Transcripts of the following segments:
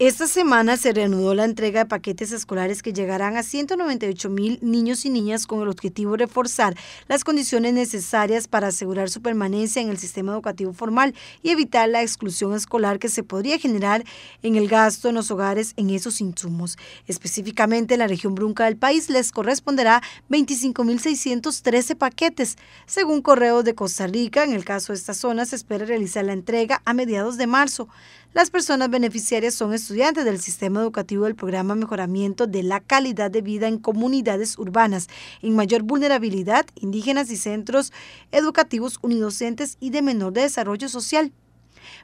Esta semana se reanudó la entrega de paquetes escolares que llegarán a 198 mil niños y niñas con el objetivo de reforzar las condiciones necesarias para asegurar su permanencia en el sistema educativo formal y evitar la exclusión escolar que se podría generar en el gasto en los hogares en esos insumos. Específicamente en la región brunca del país les corresponderá 25.613 paquetes. Según Correo de Costa Rica, en el caso de esta zona se espera realizar la entrega a mediados de marzo. Las personas beneficiarias son estudiantes del sistema educativo del programa Mejoramiento de la Calidad de Vida en Comunidades Urbanas, en mayor vulnerabilidad, indígenas y centros educativos unidocentes y de menor desarrollo social.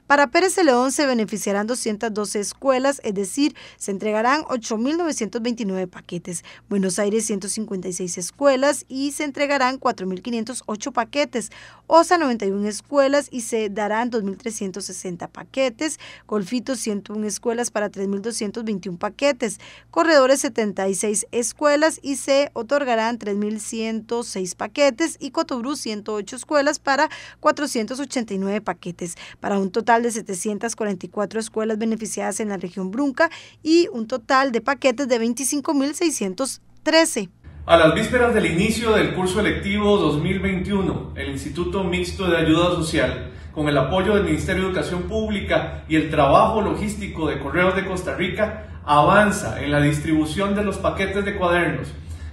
Para Pérez León se beneficiarán 212 escuelas, es decir, se entregarán 8.929 paquetes. Buenos Aires 156 escuelas y se entregarán 4.508 paquetes. OSA 91 escuelas y se darán 2.360 paquetes. Golfito 101 escuelas para 3.221 paquetes. Corredores 76 escuelas y se otorgarán 3.106 paquetes. Y Cotobrú 108 escuelas para 489 paquetes. Para un total de 744 escuelas beneficiadas en la región Brunca y un total de paquetes de 25.613. A las vísperas del inicio del curso electivo 2021, el Instituto Mixto de Ayuda Social, con el apoyo del Ministerio de Educación Pública y el trabajo logístico de Correos de Costa Rica, avanza en la distribución de los paquetes de cuadernos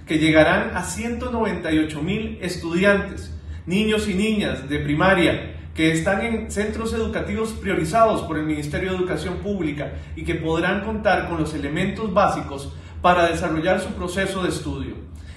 que llegarán a 198.000 mil estudiantes, niños y niñas de primaria, que están en centros educativos priorizados por el Ministerio de Educación Pública y que podrán contar con los elementos básicos para desarrollar su proceso de estudio.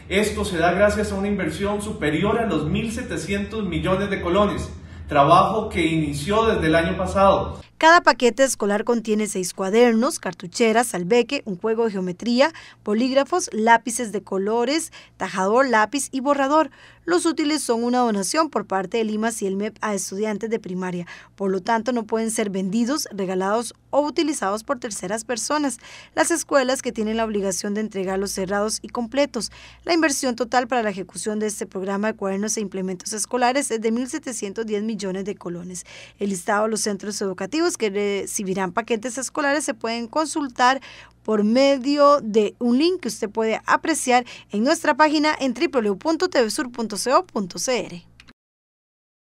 Esto se da gracias a una inversión superior a los 1.700 millones de colones, trabajo que inició desde el año pasado. Cada paquete escolar contiene seis cuadernos, cartucheras, albeque, un juego de geometría, polígrafos, lápices de colores, tajador, lápiz y borrador. Los útiles son una donación por parte de el MEP a estudiantes de primaria, por lo tanto no pueden ser vendidos, regalados o utilizados por terceras personas. Las escuelas que tienen la obligación de entregarlos cerrados y completos. La inversión total para la ejecución de este programa de cuadernos e implementos escolares es de 1.710 millones de colones. El listado de los centros educativos que recibirán paquetes escolares se pueden consultar por medio de un link que usted puede apreciar en nuestra página en www.tvsur.co.cr.